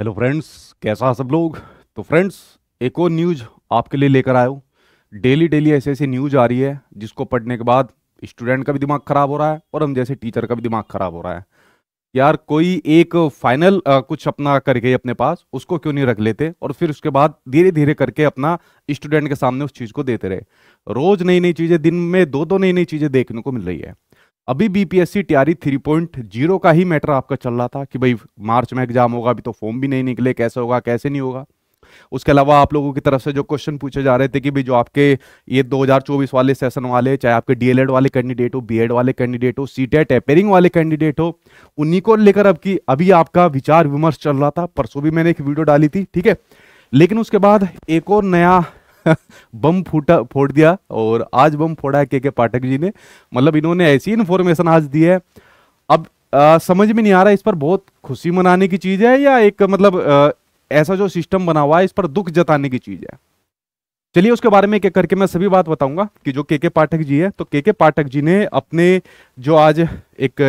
hello friends कैसा सब लोग तो फ्रेंड्स एक और न्यूज आपके लिए लेकर आया हूँ डेली डेली ऐसी ऐसी न्यूज आ रही है जिसको पढ़ने के बाद स्टूडेंट का भी दिमाग खराब हो रहा है और हम जैसे टीचर का भी दिमाग खराब हो रहा है यार कोई एक फाइनल कुछ अपना करके अपने पास उसको क्यों नहीं रख लेते और फिर उसके बाद धीरे धीरे करके अपना स्टूडेंट के सामने उस चीज़ को देते रहे रोज नई नई चीज़ें दिन में दो दो नई नई चीज़ें देखने को मिल रही है अभी बीपीएससी टीआरई जीरो का ही मैटर आपका चल रहा था कि भाई मार्च में एग्जाम होगा अभी तो फॉर्म भी नहीं निकले कैसे होगा कैसे नहीं होगा उसके अलावा आप लोगों की तरफ से जो क्वेश्चन पूछे जा रहे थे कि भाई जो आपके ये 2024 वाले सेशन वाले चाहे आपके डीएलएड वाले कैंडिडेट हो बीएड वाले कैंडिडेट हो सीटेट एपेयरिंग वाले कैंडिडेट हो उन्हीं को लेकर अब की अभी आपका विचार विमर्श चल रहा था परसों भी मैंने एक वीडियो डाली थी ठीक है लेकिन उसके बाद एक और नया बम फूटा फोड़ दिया और आज बम फोड़ा है के के पाठक जी ने मतलब इन्होंने ऐसी इन्फॉर्मेशन आज दी है अब आ, समझ में नहीं आ रहा इस पर बहुत खुशी मनाने की चीज़ है या एक मतलब आ, ऐसा जो सिस्टम बना हुआ है इस पर दुख जताने की चीज़ है चलिए उसके बारे में एक करके मैं सभी बात बताऊंगा कि जो के के पाठक जी है तो के के पाठक जी ने अपने जो आज एक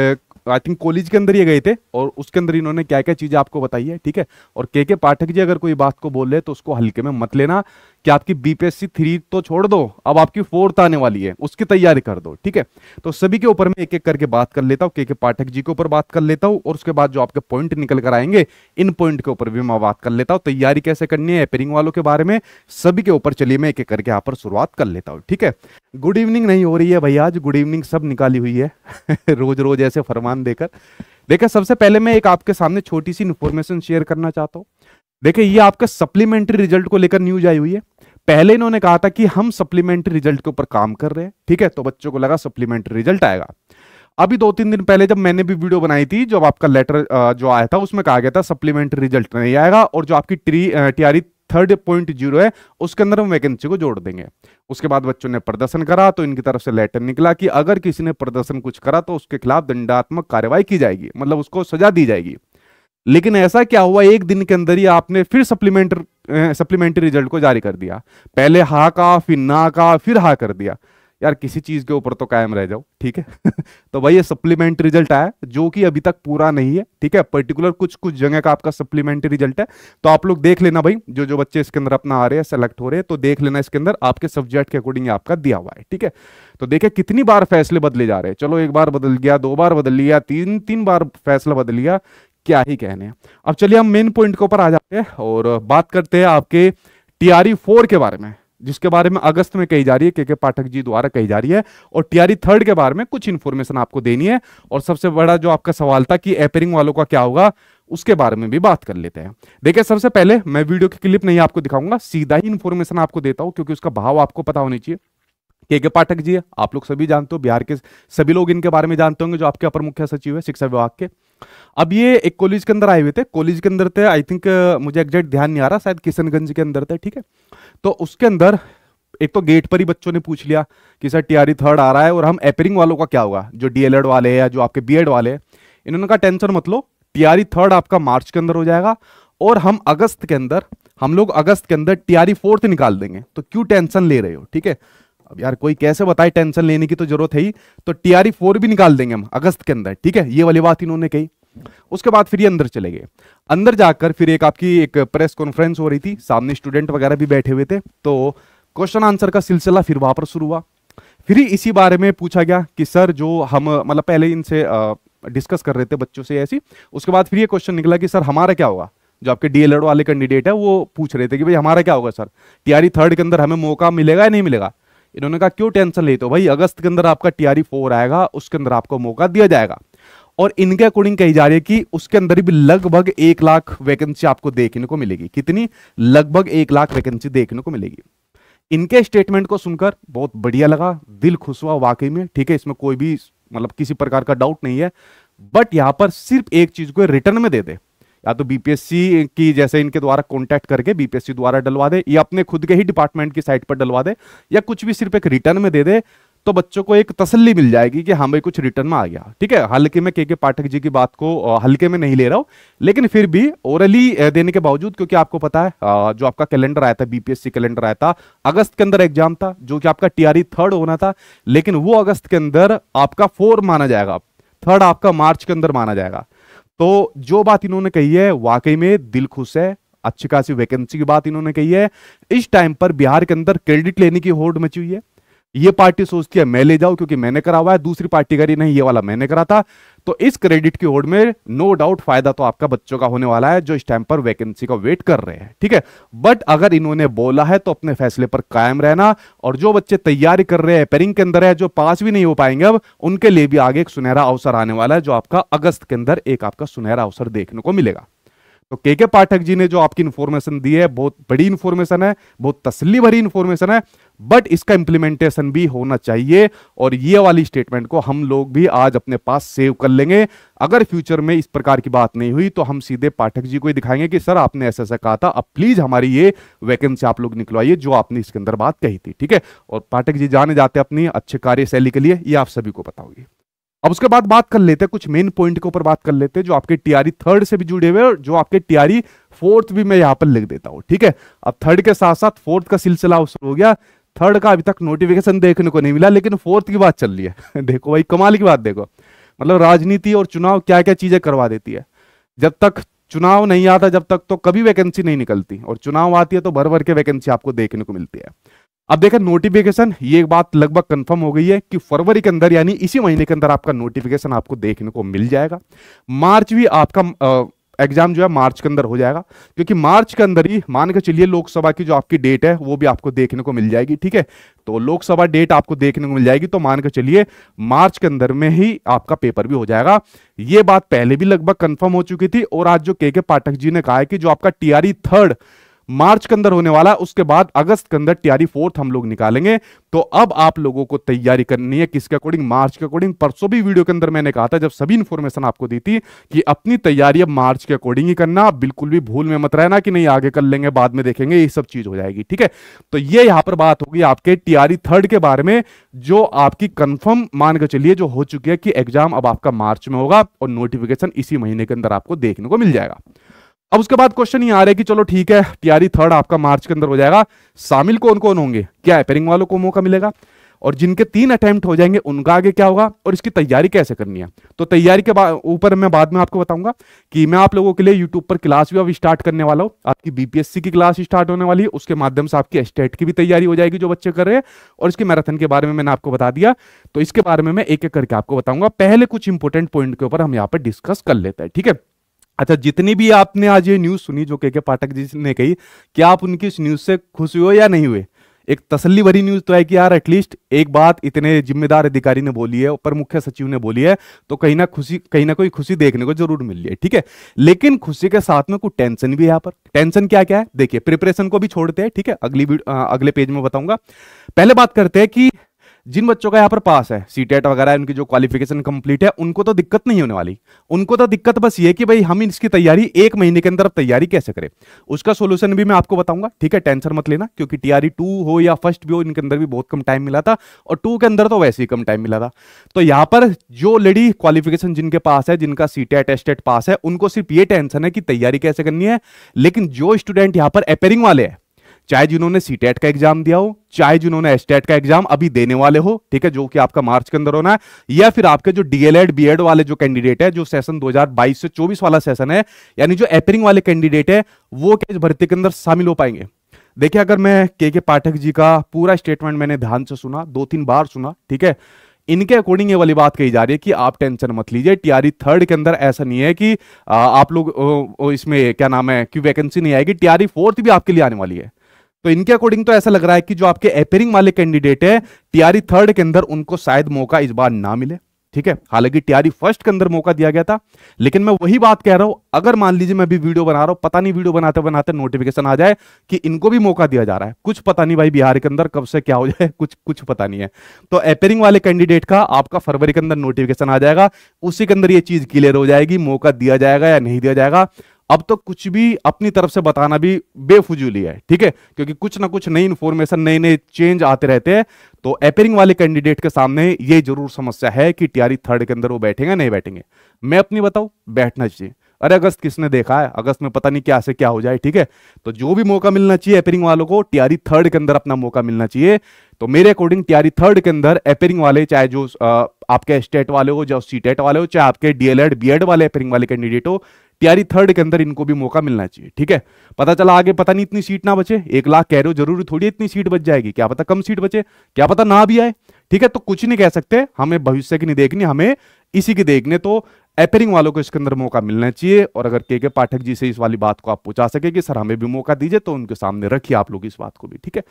आई थिंक कॉलेज के अंदर ये गए थे और उसके अंदर इन्होंने क्या क्या चीज़ें आपको बताई है ठीक है और के के पाठक जी अगर कोई बात को बोल ले तो उसको हल्के में मत लेना कि आपकी बीपीएससी थ्री तो छोड़ दो अब आपकी फोर्थ आने वाली है उसकी तैयारी कर दो ठीक है तो सभी के ऊपर मैं एक एक करके बात कर लेता हूँ के के पाठक जी के ऊपर बात कर लेता हूँ और उसके बाद जो आपके पॉइंट निकल कर आएंगे इन पॉइंट के ऊपर भी मैं बात कर लेता हूँ तैयारी कैसे करनी है अपेयरिंग वालों के बारे में सभी के ऊपर चलिए मैं एक एक करके यहाँ पर शुरुआत कर लेता हूँ ठीक है गुड इवनिंग नहीं हो रही है भैया आज गुड इवनिंग सब निकाली हुई है रोज रोज ऐसे फरमान देकर देखा सबसे पहले मैं एक आपके सामने छोटी सी इन्फॉर्मेशन शेयर करना चाहता हूँ देखिए ये आपका सप्लीमेंट्री रिजल्ट को लेकर न्यूज आई हुई है पहले इन्होंने कहा था कि हम सप्लीमेंट्री रिजल्ट के ऊपर काम कर रहे हैं ठीक है तो बच्चों को लगा सप्लीमेंट्री रिजल्ट आएगा अभी दो तीन दिन पहले जब मैंने भी वीडियो बनाई थी जब आपका लेटर जो आया था उसमें कहा गया था सप्लीमेंट्री रिजल्ट नहीं आएगा और जो आपकी ट्री टीआरई थर्ड पॉइंट जीरो है उसके अंदर हम वैकेंसी को जोड़ देंगे उसके बाद बच्चों ने प्रदर्शन करा तो इनकी तरफ से लेटर निकला कि अगर किसी ने प्रदर्शन कुछ करा तो उसके खिलाफ दंडात्मक कार्रवाई की जाएगी मतलब उसको सजा दी जाएगी लेकिन ऐसा क्या हुआ एक दिन के अंदर ही आपने फिर सप्लीमेंट सप्लीमेंट्री रिजल्ट को जारी कर दिया पहले हा का फिर ना का फिर हा कर दिया यार किसी चीज के ऊपर तो कायम रह जाओ ठीक है तो भाई ये सप्लीमेंट रिजल्ट आया जो कि अभी तक पूरा नहीं है ठीक है पर्टिकुलर कुछ कुछ जगह का आपका सप्लीमेंट्री रिजल्ट है तो आप लोग देख लेना भाई जो जो बच्चे इसके अंदर अपना आ रहे हैं सेलेक्ट हो रहे हैं तो देख लेना इसके अंदर आपके सब्जेक्ट के अकॉर्डिंग आपका दिया हुआ है ठीक है तो देखे कितनी बार फैसले बदले जा रहे हैं चलो एक बार बदल गया दो बार बदल लिया तीन तीन बार फैसला बदल लिया क्या ही कहने हैं अब चलिए हम मेन पॉइंट के ऊपर आ जाते हैं और बात करते हैं आपके टीआरई फोर e के बारे में जिसके बारे में अगस्त में कही जा रही है के के पाठक जी द्वारा कही जा रही है और टीआरई थर्ड e के बारे में कुछ इन्फॉर्मेशन आपको देनी है और सबसे बड़ा जो आपका सवाल था कि एपेरिंग वालों का क्या होगा उसके बारे में भी बात कर लेते हैं देखिए सबसे पहले मैं वीडियो की क्लिप नहीं आपको दिखाऊंगा सीधा ही इन्फॉर्मेशन आपको देता हूं क्योंकि उसका भाव आपको पता होनी चाहिए के के पाठक जी आप लोग सभी जानते हो बिहार के सभी लोग इनके बारे में जानते होंगे जो आपके अपर मुख्य सचिव है शिक्षा विभाग के अब ये एक कॉलेज के अंदर आए हुए थे कॉलेज के अंदर थे आई थिंक मुझे एग्जैक्ट ध्यान नहीं आ रहा शायद किशनगंज के अंदर थे ठीक है तो उसके अंदर एक तो गेट पर ही बच्चों ने पूछ लिया कि सर टीआरई थर्ड e आ रहा है और हम एपरिंग वालों का क्या होगा जो डीएलएड वाले हैं या जो आपके बीएड वाले हैं इन्होंने कहा टेंशन मत लो टीआरई थर्ड e आपका मार्च के अंदर हो जाएगा और हम अगस्त के अंदर हम लोग अगस्त के अंदर टीआरई फोर्थ e निकाल देंगे तो क्यों टेंशन ले रहे हो ठीक है अब यार कोई कैसे बताए टेंशन लेने की तो जरूरत है ही तो टीआरई फोर भी निकाल देंगे हम अगस्त के अंदर ठीक है ये वाली बात इन्होंने कही उसके बाद फिर ये अंदर चले गए अंदर जाकर फिर एक आपकी एक प्रेस कॉन्फ्रेंस हो रही थी सामने स्टूडेंट वगैरह भी बैठे हुए थे तो क्वेश्चन आंसर का सिलसिला फिर वहां पर शुरू हुआ फिर इसी बारे में पूछा गया कि सर जो हम मतलब पहले इनसे डिस्कस कर रहे थे बच्चों से ऐसी उसके बाद फिर ये क्वेश्चन निकला कि सर हमारा क्या होगा जो आपके डीएलएड वाले कैंडिडेट है वो पूछ रहे थे कि भाई हमारा क्या होगा सर टीआरई थर्ड के अंदर हमें मौका मिलेगा या नहीं मिलेगा इन्होंने कहा क्यों टेंशन लेते हो भाई अगस्त के अंदर आपका टीआरई फोर आएगा उसके अंदर आपको मौका दिया जाएगा और इनके अकॉर्डिंग कही जा रही है कि उसके अंदर भी लगभग एक लाख वैकेंसी आपको देखने को मिलेगी कितनी लगभग एक लाख वैकेंसी देखने को मिलेगी इनके स्टेटमेंट को सुनकर बहुत बढ़िया लगा दिल खुश हुआ वाकई में ठीक है इसमें कोई भी मतलब किसी प्रकार का डाउट नहीं है बट यहां पर सिर्फ एक चीज को रिटर्न में दे दे या तो बीपीएससी की जैसे इनके द्वारा कॉन्टैक्ट करके बीपीएससी द्वारा डलवा दे या अपने खुद के ही डिपार्टमेंट की साइट पर डलवा दे या कुछ भी सिर्फ एक रिटर्न में दे दे तो बच्चों को एक तसल्ली मिल जाएगी कि हाँ भाई कुछ रिटर्न में आ गया ठीक है हल्के में के के पाठक जी की बात को हल्के में नहीं ले रहा हूं लेकिन फिर भी ओरली देने के बावजूद क्योंकि आपको पता है जो आपका कैलेंडर आया था बीपीएससी कैलेंडर आया था अगस्त के अंदर एग्जाम था जो कि आपका टीआरई थर्ड e होना था लेकिन वो अगस्त के अंदर आपका फोर माना जाएगा थर्ड आपका मार्च के अंदर माना जाएगा तो जो बात इन्होंने कही है वाकई में दिल खुश है अच्छी खासी वैकेंसी की बात इन्होंने कही है इस टाइम पर बिहार के अंदर क्रेडिट लेने की होड़ मची हुई है ये पार्टी सोचती है मैं ले जाऊं क्योंकि मैंने करा हुआ है दूसरी पार्टी करी नहीं ये वाला मैंने करा था तो इस क्रेडिट की ओर में नो डाउट फायदा तो आपका बच्चों का होने वाला है जो इस टाइम पर वैकेंसी का वेट कर रहे हैं ठीक है बट अगर इन्होंने बोला है तो अपने फैसले पर कायम रहना और जो बच्चे तैयारी कर रहे हैं पेरिंग के अंदर है जो पास भी नहीं हो पाएंगे अब उनके लिए भी आगे एक सुनहरा अवसर आने वाला है जो आपका अगस्त के अंदर एक आपका सुनहरा अवसर देखने को मिलेगा तो के के पाठक जी ने जो आपकी इन्फॉर्मेशन दी है बहुत बड़ी इन्फॉर्मेशन है बहुत तसली भरी इन्फॉर्मेशन है बट इसका इंप्लीमेंटेशन भी होना चाहिए और ये वाली स्टेटमेंट को हम लोग भी आज अपने पास सेव कर लेंगे अगर फ्यूचर में इस प्रकार की बात नहीं हुई तो हम सीधे पाठक जी को ही दिखाएंगे कि सर आपने ऐसा ऐसा कहा था अब प्लीज हमारी ये वैकेंसी आप लोग निकलवाइए जो आपने इसके अंदर बात कही थी ठीक है और पाठक जी जाने जाते अपनी अच्छे कार्यशैली के लिए ये आप सभी को बताओगे अब उसके बाद बात कर लेते हैं कुछ मेन पॉइंट के ऊपर बात कर लेते हैं जो आपके टीआरई थर्ड e से भी जुड़े हुए और जो आपके टीआरई फोर्थ e भी मैं यहां पर लिख देता हूं ठीक है अब थर्ड के साथ साथ फोर्थ का सिलसिला हो गया थर्ड का अभी तक नोटिफिकेशन देखने को नहीं मिला लेकिन फोर्थ की बात चल रही है देखो भाई कमाल की बात देखो मतलब राजनीति और चुनाव क्या क्या चीजें करवा देती है जब तक चुनाव नहीं आता जब तक तो कभी वैकेंसी नहीं निकलती और चुनाव आती है तो भर भर के वैकेंसी आपको देखने को मिलती है अब देखें नोटिफिकेशन ये बात लगभग कंफर्म हो गई है कि फरवरी के अंदर यानी इसी महीने के अंदर आपका नोटिफिकेशन आपको देखने को मिल जाएगा मार्च भी आपका एग्जाम जो है मार्च के अंदर हो जाएगा क्योंकि मार्च के अंदर ही मान के चलिए लोकसभा की जो आपकी डेट है वो भी आपको देखने को मिल जाएगी ठीक है तो लोकसभा डेट आपको देखने को मिल जाएगी तो मान के चलिए मार्च के अंदर में ही आपका पेपर भी हो जाएगा ये बात पहले भी लगभग कंफर्म हो चुकी थी और आज जो के के पाठक जी ने कहा है कि जो आपका टीआरई थर्ड मार्च के अंदर होने वाला उसके बाद अगस्त के अंदर टीआरई फोर्थ हम लोग निकालेंगे तो अब आप लोगों को तैयारी करनी है किसके अकॉर्डिंग मार्च के अकॉर्डिंग परसों भी वीडियो के अंदर मैंने कहा था जब सभी इंफॉर्मेशन आपको दी थी कि अपनी तैयारी अब मार्च के अकॉर्डिंग ही करना बिल्कुल भी भूल में मत रहना कि नहीं आगे कर लेंगे बाद में देखेंगे ये सब चीज हो जाएगी ठीक है तो ये यहां पर बात होगी आपके टीआरई थर्ड के बारे में जो आपकी कंफर्म मान के चलिए जो हो चुकी है कि एग्जाम अब आपका मार्च में होगा और नोटिफिकेशन इसी महीने के अंदर आपको देखने को मिल जाएगा अब उसके बाद क्वेश्चन ये आ रहा है कि चलो ठीक है टीआरई थर्ड e आपका मार्च के अंदर हो जाएगा शामिल कौन कौन होंगे क्या एपेरिंग वालों को मौका मिलेगा और जिनके तीन अटेम्प्ट हो जाएंगे उनका आगे क्या होगा और इसकी तैयारी कैसे करनी है तो तैयारी के ऊपर मैं बाद में आपको बताऊंगा कि मैं आप लोगों के लिए यूट्यूब पर क्लास भी अब स्टार्ट करने वाला हूँ आपकी बीपीएससी की क्लास स्टार्ट होने वाली है उसके माध्यम से आपकी स्टेट e की भी तैयारी हो जाएगी जो बच्चे कर रहे हैं और इसके मैराथन के बारे में मैंने आपको बता दिया तो इसके बारे में मैं एक एक करके आपको बताऊंगा पहले कुछ इंपॉर्टेंट पॉइंट के ऊपर हम यहाँ पर डिस्कस कर लेते हैं ठीक है अच्छा जितनी भी आपने आज ये न्यूज़ सुनी जो के के पाठक जी ने कही क्या आप उनकी इस न्यूज़ से खुश हुए या नहीं हुए एक तसल्ली भरी न्यूज़ तो है कि यार एटलीस्ट एक बात इतने जिम्मेदार अधिकारी ने बोली है ऊपर मुख्य सचिव ने बोली है तो कहीं ना खुशी कहीं ना कोई खुशी देखने को जरूर मिल रही है ठीक है लेकिन खुशी के साथ में कुछ टेंशन भी है यहाँ पर टेंशन क्या क्या है देखिए प्रिपरेशन को भी छोड़ते हैं ठीक है अगली आ, अगले पेज में बताऊंगा पहले बात करते हैं कि जिन बच्चों का यहाँ पर पास है सी e वगैरह उनकी जो क्वालिफिकेशन कंप्लीट है उनको तो दिक्कत नहीं होने वाली उनको तो दिक्कत बस ये कि भाई हम इसकी तैयारी एक महीने के अंदर तैयारी कैसे करें उसका सोल्यूशन भी मैं आपको बताऊंगा ठीक है टेंशन मत लेना क्योंकि टीआरई टू e हो या फर्स्ट भी हो इनके अंदर भी बहुत कम टाइम मिला था और टू के अंदर तो वैसे ही कम टाइम मिला था तो यहाँ पर जो लेडी क्वालिफिकेशन जिनके पास है जिनका सी टेट एस्टेट पास है उनको सिर्फ ये टेंशन है कि तैयारी कैसे करनी है लेकिन जो स्टूडेंट यहाँ पर अपेयरिंग वाले हैं चाहे जिन्होंने सीटेट का एग्जाम दिया हो चाहे जिन्होंने एसटेट का एग्जाम अभी देने वाले हो ठीक है जो कि आपका मार्च के अंदर होना है या फिर आपके जो डीएलएड बीएड वाले जो कैंडिडेट है जो सेशन 2022 से 24 वाला सेशन है यानी जो एपरिंग वाले कैंडिडेट है वो क्या इस भर्ती के अंदर शामिल हो पाएंगे देखिए अगर मैं के के पाठक जी का पूरा स्टेटमेंट मैंने ध्यान से सुना दो तीन बार सुना ठीक है इनके अकॉर्डिंग ये वाली बात कही जा रही है कि आप टेंशन मत लीजिए टीआरई थर्ड e के अंदर ऐसा नहीं है कि आप लोग इसमें क्या नाम है कि वैकेंसी नहीं आएगी टीआरई फोर्थ e भी आपके लिए आने वाली है तो इनके अकॉर्डिंग तो ऐसा लग रहा है कि जो आपके एपेरिंग वाले कैंडिडेट है टीआरई थर्ड के अंदर उनको शायद मौका इस बार ना मिले ठीक है हालांकि टीआरई फर्स्ट के अंदर मौका दिया गया था लेकिन मैं वही बात कह रहा हूं अगर मान लीजिए मैं भी वीडियो बना रहा हूं पता नहीं वीडियो बनाते बनाते नोटिफिकेशन आ जाए कि इनको भी मौका दिया जा रहा है कुछ पता नहीं भाई बिहार के अंदर कब से क्या हो जाए कुछ कुछ पता नहीं है तो एपेरिंग वाले कैंडिडेट का आपका फरवरी के अंदर नोटिफिकेशन आ जाएगा उसी के अंदर यह चीज क्लियर हो जाएगी मौका दिया जाएगा या नहीं दिया जाएगा अब तो कुछ भी अपनी तरफ से बताना भी बेफुजूली है ठीक है क्योंकि कुछ ना कुछ नई इन्फॉर्मेशन नए नए चेंज आते रहते हैं तो एपेरिंग वाले कैंडिडेट के सामने ये जरूर समस्या है कि टीआरई थर्ड e के अंदर वो बैठेंगे नहीं बैठेंगे मैं अपनी बताऊं बैठना चाहिए अरे अगस्त किसने देखा है अगस्त में पता नहीं क्या से क्या हो जाए ठीक है तो जो भी मौका मिलना चाहिए अपेयरिंग वालों को टीआरई थर्ड e के अंदर अपना मौका मिलना चाहिए तो मेरे अकॉर्डिंग टीआरई थर्ड के अंदर अपेयरिंग वाले चाहे जो आपके स्टेट वाले हो चाहे सी टेट वाले हो चाहे आपके डीएलएड बी वाले एपेरिंग वाले कैंडिडेट हो प्यारी थर्ड के अंदर इनको भी मौका मिलना चाहिए ठीक है पता चला आगे पता नहीं इतनी सीट ना बचे एक लाख कह रहे हो जरूरी थोड़ी इतनी सीट बच जाएगी क्या पता कम सीट बचे क्या पता ना भी आए ठीक है तो कुछ नहीं कह सकते हमें भविष्य की नहीं देखनी हमें इसी की देखने तो एपेरिंग वालों को इसके अंदर मौका मिलना चाहिए और अगर के के पाठक जी से इस वाली बात को आप पूछा सके कि सर हमें भी मौका दीजिए तो उनके सामने रखिए आप लोग इस बात को भी ठीक है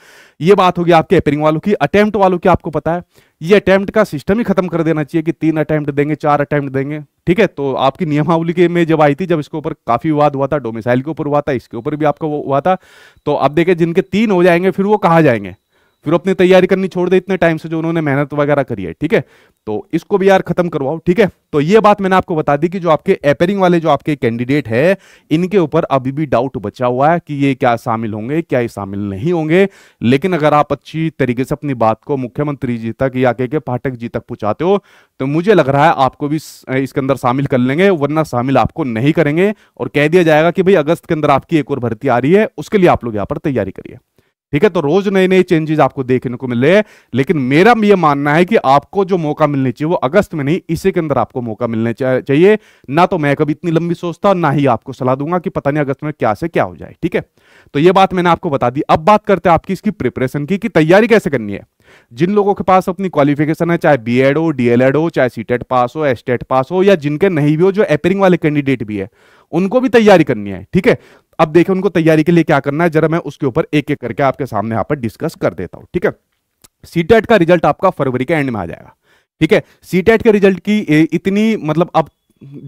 ये बात होगी आपके एपेरिंग वालों की अटेम्प्ट वालों की आपको पता है ये अटेम्प्ट का सिस्टम ही खत्म कर देना चाहिए कि तीन अटेम्प्ट देंगे चार अटेम्प्ट देंगे ठीक है तो आपकी नियमावली के में जब आई थी जब इसके ऊपर काफी विवाद हुआ था डोमिसाइल के ऊपर हुआ था इसके ऊपर भी आपका वो हुआ था तो अब देखे जिनके तीन हो जाएंगे फिर वो कहा जाएंगे फिर अपनी तैयारी करनी छोड़ दे इतने टाइम से जो उन्होंने मेहनत वगैरह करी है ठीक है तो इसको भी यार खत्म करवाओ ठीक है तो ये बात मैंने आपको बता दी कि जो आपके एपेरिंग वाले जो आपके कैंडिडेट है इनके ऊपर अभी भी डाउट बचा हुआ है कि ये क्या शामिल होंगे क्या ये शामिल नहीं होंगे लेकिन अगर आप अच्छी तरीके से अपनी बात को मुख्यमंत्री जी तक या के, के पाठक जी तक पहुंचाते हो तो मुझे लग रहा है आपको भी इसके अंदर शामिल कर लेंगे वरना शामिल आपको नहीं करेंगे और कह दिया जाएगा कि भाई अगस्त के अंदर आपकी एक और भर्ती आ रही है उसके लिए आप लोग यहाँ पर तैयारी करिए ठीक है तो रोज नए नए चेंजेस आपको देखने को मिले लेकिन मेरा यह मानना है कि आपको जो मौका मिलने चाहिए वो अगस्त में नहीं इसी के अंदर आपको मौका मिलने चाहिए ना तो मैं कभी इतनी लंबी सोचता ना ही आपको सलाह दूंगा कि पता नहीं अगस्त में क्या से क्या हो जाए ठीक है तो यह बात मैंने आपको बता दी अब बात करते हैं आपकी इसकी प्रिपरेशन की कि तैयारी कैसे करनी है जिन लोगों के पास अपनी क्वालिफिकेशन है चाहे बी हो डीएलएड हो चाहे सीटेट पास हो एस पास हो या जिनके नहीं भी हो जो एपेरिंग वाले कैंडिडेट भी है उनको भी तैयारी करनी है ठीक है अब देखें उनको तैयारी के लिए क्या करना है जरा मैं उसके ऊपर एक एक करके आपके सामने यहाँ पर डिस्कस कर देता हूँ ठीक है सी का रिजल्ट आपका फरवरी के एंड में आ जाएगा ठीक है सी के रिजल्ट की इतनी मतलब अब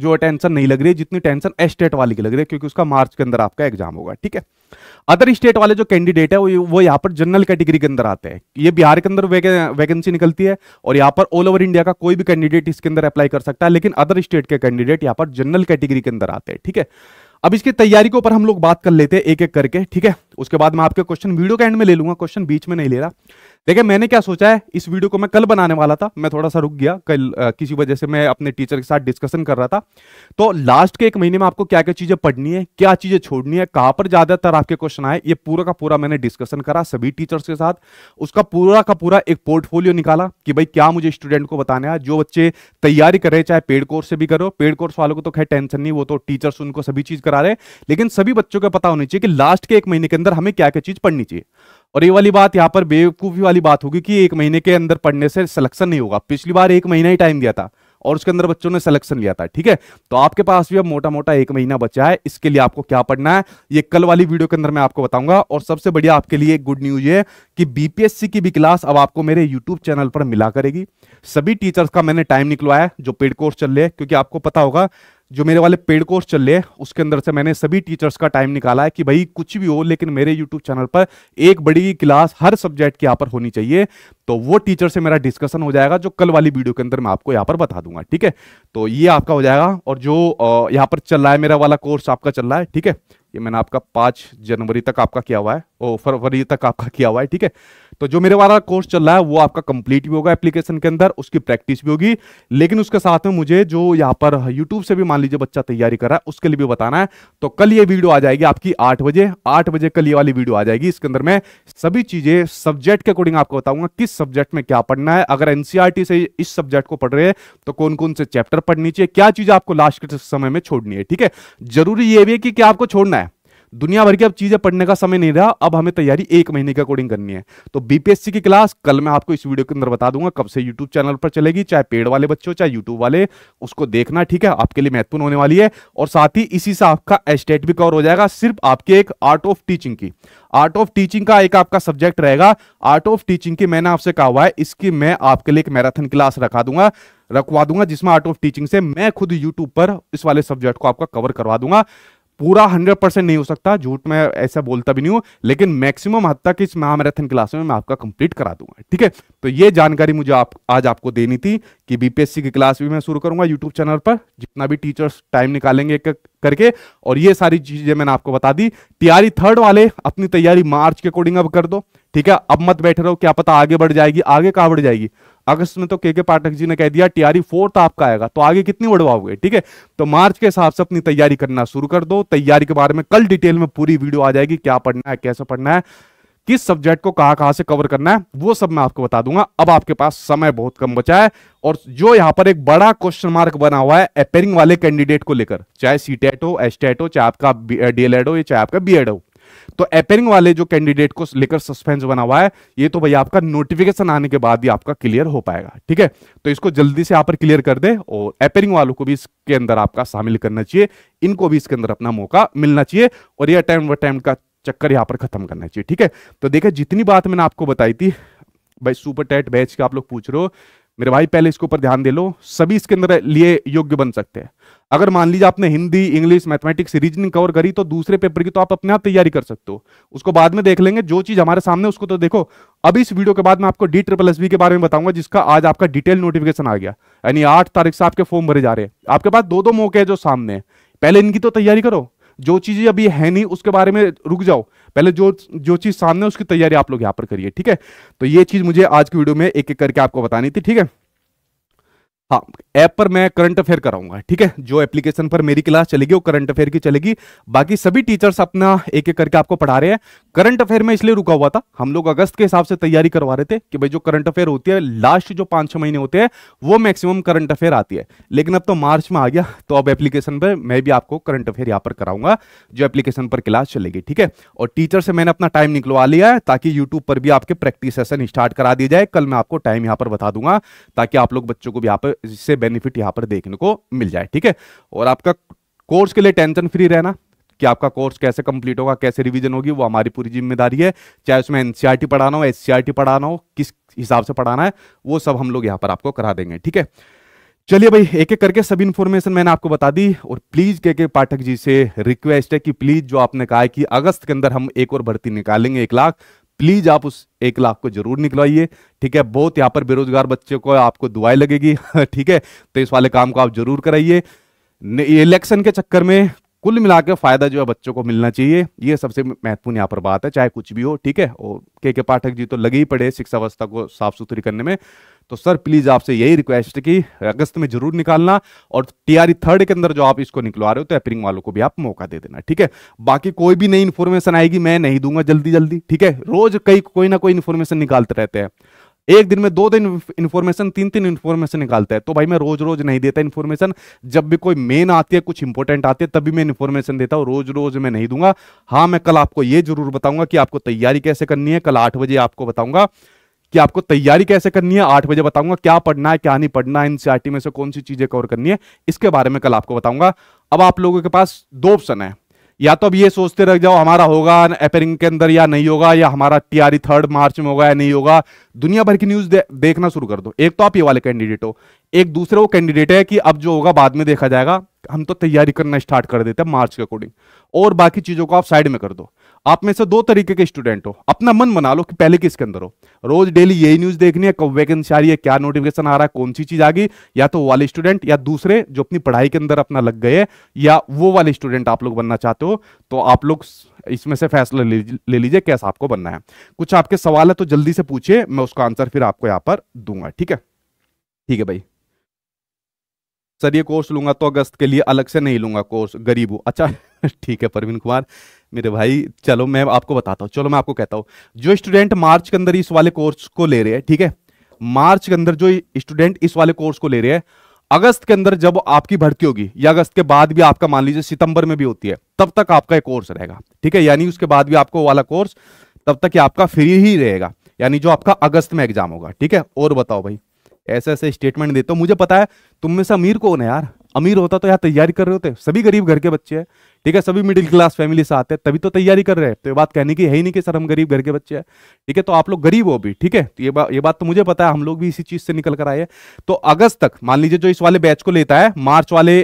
जो टेंशन नहीं लग रही है जितनी टेंशन एस्टेट वाली की लग रही है क्योंकि उसका मार्च के अंदर आपका एग्जाम होगा ठीक है अदर स्टेट वाले जो कैंडिडेट है वो वो यहाँ पर जनरल कैटेगरी के अंदर आते हैं ये बिहार के अंदर वैकेंसी निकलती है और यहाँ पर ऑल ओवर इंडिया का कोई भी कैंडिडेट इसके अंदर अप्लाई कर सकता है लेकिन अदर स्टेट के कैंडिडेट यहाँ पर जनरल कैटेगरी के अंदर आते हैं ठीक है अब इसकी तैयारी के ऊपर हम लोग बात कर लेते हैं एक एक करके ठीक है उसके बाद मैं आपके क्वेश्चन वीडियो के एंड में ले लूंगा क्वेश्चन बीच में नहीं ले रहा देखिए मैंने क्या सोचा है इस वीडियो को मैं कल बनाने वाला था मैं थोड़ा सा रुक गया कल आ, किसी वजह से मैं अपने टीचर के साथ डिस्कशन कर रहा था तो लास्ट के एक महीने में आपको क्या क्या चीजें पढ़नी है क्या चीजें छोड़नी है कहां पर ज्यादातर आपके क्वेश्चन आए ये पूरा का पूरा मैंने डिस्कशन करा सभी टीचर्स के साथ उसका पूरा का पूरा एक पोर्टफोलियो निकाला कि भाई क्या मुझे स्टूडेंट को बताना है जो बच्चे तैयारी कर रहे चाहे पेड कोर्स से भी करो पेड कोर्स वालों को तो खैर टेंशन नहीं वो तो टीचर्स उनको सभी चीज करा रहे लेकिन सभी बच्चों को पता होनी चाहिए कि लास्ट के एक महीने के अंदर हमें क्या क्या चीज पढ़नी चाहिए और ये वाली बात यहाँ पर बेवकूफ़ी वाली बात होगी कि एक महीने के अंदर पढ़ने से सिलेक्शन नहीं होगा पिछली बार एक महीना ही टाइम दिया था और उसके अंदर बच्चों ने सिलेक्शन लिया था ठीक है तो आपके पास भी अब मोटा मोटा एक महीना बचा है इसके लिए आपको क्या पढ़ना है ये कल वाली वीडियो के अंदर मैं आपको बताऊंगा और सबसे बढ़िया आपके लिए एक गुड न्यूज ये कि बीपीएससी की भी क्लास अब आपको मेरे यूट्यूब चैनल पर मिला करेगी सभी टीचर्स का मैंने टाइम निकलवाया जो पेड कोर्स चल रहे क्योंकि आपको पता होगा जो मेरे वाले पेड कोर्स चल रहे हैं उसके अंदर से मैंने सभी टीचर्स का टाइम निकाला है कि भाई कुछ भी हो लेकिन मेरे यूट्यूब चैनल पर एक बड़ी क्लास हर सब्जेक्ट के यहाँ पर होनी चाहिए तो वो टीचर से मेरा डिस्कशन हो जाएगा जो कल वाली वीडियो के अंदर मैं आपको यहाँ पर बता दूंगा ठीक है तो ये आपका हो जाएगा और जो यहाँ पर चल रहा है मेरा वाला कोर्स आपका चल रहा है ठीक है ये मैंने आपका पाँच जनवरी तक आपका किया हुआ है ओ फरवरी तक आपका किया हुआ है ठीक है तो जो मेरे वाला कोर्स चल रहा है वो आपका कंप्लीट भी होगा एप्लीकेशन के अंदर उसकी प्रैक्टिस भी होगी लेकिन उसके साथ में मुझे जो यहाँ पर यूट्यूब से भी मान लीजिए बच्चा तैयारी कर रहा है उसके लिए भी बताना है तो कल ये वीडियो आ जाएगी आपकी आठ बजे आठ बजे कल ये वाली वीडियो आ जाएगी इसके अंदर मैं सभी चीजें सब्जेक्ट के अकॉर्डिंग आपको बताऊंगा किस सब्जेक्ट में क्या पढ़ना है अगर एनसीआर e से इस सब्जेक्ट को पढ़ रहे हैं तो कौन कौन से चैप्टर पढ़नी चाहिए क्या चीज आपको लास्ट के समय में छोड़नी है ठीक है जरूरी यह भी है कि क्या आपको छोड़ना है दुनिया भर की अब चीजें पढ़ने का समय नहीं रहा अब हमें तैयारी एक महीने के अकॉर्डिंग करनी है तो बीपीएससी की क्लास कल मैं आपको इस वीडियो के अंदर बता दूंगा कब से यूट्यूब चैनल पर चलेगी चाहे पेड वाले बच्चों चाहे यूट्यूब वाले उसको देखना ठीक है आपके लिए महत्वपूर्ण होने वाली है और साथ ही इसी से आपका एस्टेट e भी कवर हो जाएगा सिर्फ आपके एक आर्ट ऑफ टीचिंग की आर्ट ऑफ टीचिंग का एक आपका सब्जेक्ट रहेगा आर्ट ऑफ टीचिंग की मैंने आपसे कहा हुआ है इसकी मैं आपके लिए एक मैराथन क्लास रखा दूंगा रखवा दूंगा जिसमें आर्ट ऑफ टीचिंग से मैं खुद यूट्यूब पर इस वाले सब्जेक्ट को आपका कवर करवा दूंगा पूरा हंड्रेड परसेंट नहीं हो सकता झूठ में ऐसा बोलता भी नहीं हूं लेकिन मैक्सिमम हद तक इस महामैराथन क्लास में मैं आपका कंप्लीट करा दूंगा ठीक है तो ये जानकारी मुझे आप आज आपको देनी थी कि बीपीएससी की क्लास भी मैं शुरू करूंगा यूट्यूब चैनल पर जितना भी टीचर्स टाइम निकालेंगे करके और ये सारी चीजें मैंने आपको बता दी तैयारी थर्ड वाले अपनी तैयारी मार्च के अकॉर्डिंग अब कर दो ठीक है अब मत बैठे रहो क्या पता आगे बढ़ जाएगी आगे कहा बढ़ जाएगी अगस्त में तो के के पाठक जी ने कह दिया टीआरई फोर्थ आपका आएगा तो आगे कितनी बढ़वाओगे ठीक है तो मार्च के हिसाब से अपनी तैयारी करना शुरू कर दो तैयारी के बारे में कल डिटेल में पूरी वीडियो आ जाएगी क्या पढ़ना है कैसे पढ़ना है किस सब्जेक्ट को कहाँ कहां से कवर करना है वो सब मैं आपको बता दूंगा अब आपके पास समय बहुत कम बचा है और जो यहाँ पर एक बड़ा क्वेश्चन मार्क बना हुआ है अपेयरिंग वाले कैंडिडेट को लेकर चाहे सी टेट हो एस टेट हो चाहे आपका डीएलएड हो या चाहे आपका बीएड हो तो एपेरिंग वाले जो कैंडिडेट को लेकर सस्पेंस बना हुआ है ये तो भैया आपका नोटिफिकेशन आने के बाद ही आपका क्लियर हो पाएगा ठीक है तो इसको जल्दी से आप क्लियर कर दे और एपेरिंग वालों को भी इसके अंदर आपका शामिल करना चाहिए इनको भी इसके अंदर अपना मौका मिलना चाहिए और ये अटैम्प अटैम्प का चक्कर यहाँ पर खत्म करना चाहिए ठीक है तो देखिए जितनी बात मैंने आपको बताई थी भाई सुपर टेट बैच का आप लोग पूछ रहे हो मेरे भाई पहले इसके ऊपर ध्यान दे लो सभी इसके अंदर लिए योग्य बन सकते हैं अगर मान लीजिए आपने Hindi English mathematics reasoning cover करी तो दूसरे पेपर की तो आप अपने आप तैयारी कर सकते हो उसको बाद में देख लेंगे जो चीज हमारे सामने उसको तो देखो अब इस वीडियो के बाद मैं आपको डी ट्रिपल एस के बारे में बताऊंगा जिसका आज आपका डिटेल नोटिफिकेशन आ गया यानी आठ तारीख से आपके फॉर्म भरे जा रहे हैं आपके पास दो दो मौके हैं जो सामने पहले इनकी तो तैयारी करो जो चीज़ें अभी है नहीं उसके बारे में रुक जाओ पहले जो जो चीज़ सामने उसकी तैयारी आप लोग यहाँ पर करिए ठीक है तो ये चीज़ मुझे आज की वीडियो में एक एक करके आपको बतानी थी ठीक है हाँ ऐप पर मैं करंट अफेयर कराऊंगा ठीक है जो एप्लीकेशन पर मेरी क्लास चलेगी वो करंट अफेयर की चलेगी बाकी सभी टीचर्स अपना एक एक करके आपको पढ़ा रहे हैं करंट अफेयर में इसलिए रुका हुआ था हम लोग अगस्त के हिसाब से तैयारी करवा रहे थे कि भाई जो करंट अफेयर होती है लास्ट जो पांच छह महीने होते हैं वो मैक्सिमम करंट अफेयर आती है लेकिन अब तो मार्च में आ गया तो अब एप्लीकेशन पर मैं भी आपको करंट अफेयर यहाँ पर कराऊंगा जो एप्लीकेशन पर क्लास चलेगी ठीक है और टीचर से मैंने अपना टाइम निकलवा लिया है ताकि यूट्यूब पर भी आपके प्रैक्टिस सेशन स्टार्ट करा दी जाए कल मैं आपको टाइम यहाँ पर बता दूंगा ताकि आप लोग बच्चों को भी यहाँ पर इससे बेनिफिट यहाँ पर देखने को मिल जाए ठीक है और आपका कोर्स के लिए टेंशन फ्री रहना कि आपका कोर्स कैसे कंप्लीट होगा कैसे रिवीजन होगी वो हमारी पूरी जिम्मेदारी है चाहे उसमें एनसीईआरटी e पढ़ाना हो एससीईआरटी e पढ़ाना हो किस हिसाब से पढ़ाना है वो सब हम लोग यहाँ पर आपको करा देंगे ठीक है चलिए भाई एक एक करके सभी इन्फॉर्मेशन मैंने आपको बता दी और प्लीज के के पाठक जी से रिक्वेस्ट है कि प्लीज जो आपने कहा है कि अगस्त के अंदर हम एक और भर्ती निकालेंगे एक लाख प्लीज आप उस एक लाख को जरूर निकलवाइए ठीक है बहुत यहां पर बेरोजगार बच्चों को आपको दुआएं लगेगी ठीक है तो इस वाले काम को आप जरूर कराइए इलेक्शन के चक्कर में कुल मिला के फायदा जो है बच्चों को मिलना चाहिए ये सबसे महत्वपूर्ण यहाँ पर बात है चाहे कुछ भी हो ठीक है और के के पाठक जी तो लगे ही पड़े शिक्षा व्यवस्था को साफ सुथरी करने में तो सर प्लीज आपसे यही रिक्वेस्ट की कि अगस्त में जरूर निकालना और टीआरई थर्ड के अंदर जो आप इसको निकलवा रहे हो तो एपरिंग वालों को भी आप मौका दे देना ठीक है बाकी कोई भी नई इन्फॉर्मेशन आएगी मैं नहीं दूंगा जल्दी जल्दी ठीक है रोज कई कोई ना कोई इन्फॉर्मेशन निकालते रहते हैं एक दिन में दो दिन इन्फॉर्मेशन तीन तीन इन्फॉर्मेशन निकालता है तो भाई मैं रोज रोज नहीं देता इन्फॉर्मेशन जब भी कोई मेन आती है कुछ इंपॉर्टेंट आती है तभी मैं इन्फॉर्मेशन देता हूँ रोज रोज मैं नहीं दूंगा हाँ मैं कल आपको ये जरूर बताऊंगा कि आपको तैयारी कैसे करनी है कल आठ बजे आपको बताऊंगा कि आपको तैयारी कैसे करनी है आठ बजे बताऊंगा क्या पढ़ना है क्या नहीं पढ़ना है एनसीआरटी में से कौन सी चीजें कवर करनी है इसके बारे में कल आपको बताऊंगा अब आप लोगों के पास दो ऑप्शन है या तो अब ये सोचते रह जाओ हमारा होगा अपेरिंग के अंदर या नहीं होगा या हमारा टीआरई थर्ड मार्च में होगा या नहीं होगा दुनिया भर की न्यूज दे, देखना शुरू कर दो एक तो आप ये वाले कैंडिडेट हो एक दूसरे वो कैंडिडेट है कि अब जो होगा बाद में देखा जाएगा हम तो तैयारी करना स्टार्ट कर देते हैं मार्च के अकॉर्डिंग और बाकी चीजों को आप साइड में कर दो आप में से दो तरीके के स्टूडेंट हो अपना मन बना लो कि पहले किसके अंदर हो रोज डेली यही न्यूज देखनी है कब वैकेंसी आ रही है क्या नोटिफिकेशन आ रहा है कौन सी चीज आ गई या तो वाले स्टूडेंट या दूसरे जो अपनी पढ़ाई के अंदर अपना लग गए या वो वाले स्टूडेंट आप लोग बनना चाहते हो तो आप लोग इसमें से फैसला ले लीजिए कैसा आपको बनना है कुछ आपके सवाल है तो जल्दी से पूछिए मैं उसका आंसर फिर आपको यहाँ पर दूंगा ठीक है ठीक है भाई सर ये कोर्स लूंगा तो अगस्त के लिए अलग से नहीं लूंगा कोर्स गरीब हूँ अच्छा ठीक है परवीन कुमार मेरे भाई चलो मैं आपको बताता हूँ चलो मैं आपको कहता हूँ जो स्टूडेंट मार्च के अंदर इस वाले कोर्स को ले रहे हैं ठीक है मार्च के अंदर जो स्टूडेंट इस वाले कोर्स को ले रहे हैं अगस्त के अंदर जब आपकी भर्ती होगी या अगस्त के बाद भी आपका मान लीजिए सितंबर में भी होती है तब तक आपका एक कोर्स रहेगा ठीक है यानी उसके बाद भी आपको वाला कोर्स तब तक आपका फ्री ही रहेगा यानी जो आपका अगस्त में एग्जाम होगा ठीक है और बताओ भाई ऐसे ऐसे स्टेटमेंट देते हो मुझे पता है तुम में से अमीर कौन है यार अमीर होता तो यार तैयारी कर रहे होते सभी गरीब घर के बच्चे हैं ठीक है सभी मिडिल क्लास फैमिली से आते हैं तभी तो तैयारी कर रहे हैं तो ये बात कहने की है ही नहीं कि सर हम गरीब घर के बच्चे हैं ठीक है तो आप लोग गरीब हो भी ठीक है तो ये बा, ये बात तो मुझे पता है हम लोग भी इसी चीज से निकल कर आए हैं तो अगस्त तक मान लीजिए जो इस वाले बैच को लेता है मार्च वाले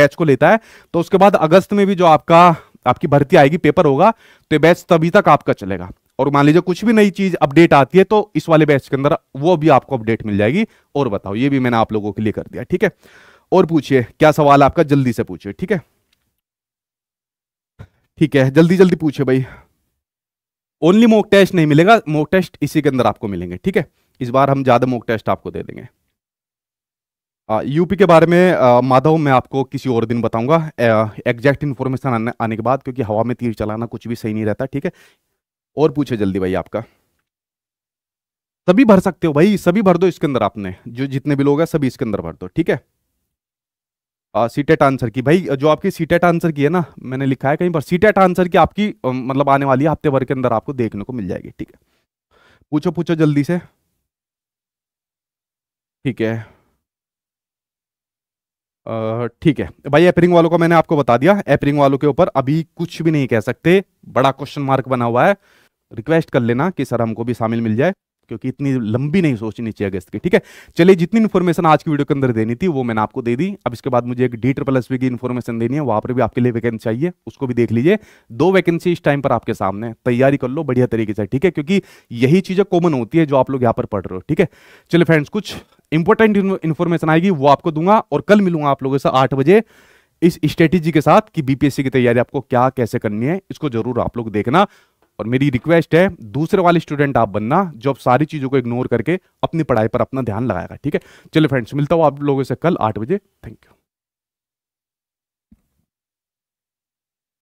बैच को लेता है तो उसके बाद अगस्त में भी जो आपका आपकी भर्ती आएगी पेपर होगा तो ये बैच तभी तक आपका चलेगा और मान लीजिए कुछ भी नई चीज अपडेट आती है तो इस वाले बैच के अंदर वो भी आपको अपडेट मिल जाएगी और बताओ ये भी मैंने आप लोगों के लिए कर दिया ठीक है और पूछिए क्या सवाल आपका जल्दी से पूछिए ठीक है ठीक है जल्दी जल्दी पूछिए भाई ओनली मोक टेस्ट नहीं मिलेगा मोक टेस्ट इसी के अंदर आपको मिलेंगे ठीक है इस बार हम ज़्यादा मोक टेस्ट आपको दे देंगे यूपी के बारे में माधव मैं आपको किसी और दिन बताऊंगा एग्जैक्ट इन्फॉर्मेशन आने, आने के बाद क्योंकि हवा में तीर चलाना कुछ भी सही नहीं रहता ठीक है और पूछे जल्दी भाई आपका सभी भर सकते हो भाई सभी भर दो इसके अंदर आपने जो जितने भी लोग हैं सभी इसके अंदर भर दो ठीक है सीटेट आंसर की भाई जो आपकी सीटेट आंसर की है ना मैंने लिखा है कहीं पर सीटेट आंसर की आपकी मतलब आने वाली हफ्ते भर के अंदर आपको देखने को मिल जाएगी ठीक है पूछो पूछो जल्दी से ठीक है ठीक है भाई एपरिंग वालों को मैंने आपको बता दिया एपरिंग वालों के ऊपर अभी कुछ भी नहीं कह सकते बड़ा क्वेश्चन मार्क बना हुआ है रिक्वेस्ट कर लेना कि सर हमको भी शामिल मिल जाए क्योंकि इतनी लंबी नहीं सोचनी चाहिए अगस्त की ठीक है चलिए जितनी इन्फॉर्मेशन आज की वीडियो के अंदर देनी थी वो मैंने आपको दे दी अब इसके बाद मुझे एक डी ट्रिपल एस की इन्फॉर्मेशन देनी है वहाँ पर भी आपके लिए वैकेंसी चाहिए उसको भी देख लीजिए दो वैकेंसी इस टाइम पर आपके सामने तैयारी कर लो बढ़िया तरीके से ठीक है क्योंकि यही चीज़ें कॉमन होती है जो आप लोग यहाँ पर पढ़ रहे हो ठीक है चलिए फ्रेंड्स कुछ इंपॉर्टेंट इन्फॉर्मेशन आएगी वो आपको दूंगा और कल मिलूंगा आप लोगों से आठ बजे इस स्ट्रेटेजी के साथ कि बीपीएससी की तैयारी आपको क्या कैसे करनी है इसको जरूर आप लोग देखना और मेरी रिक्वेस्ट है दूसरे वाले स्टूडेंट आप बनना जो अब सारी चीज़ों को इग्नोर करके अपनी पढ़ाई पर अपना ध्यान लगाएगा ठीक है चलिए फ्रेंड्स मिलता हूँ आप लोगों से कल आठ बजे थैंक यू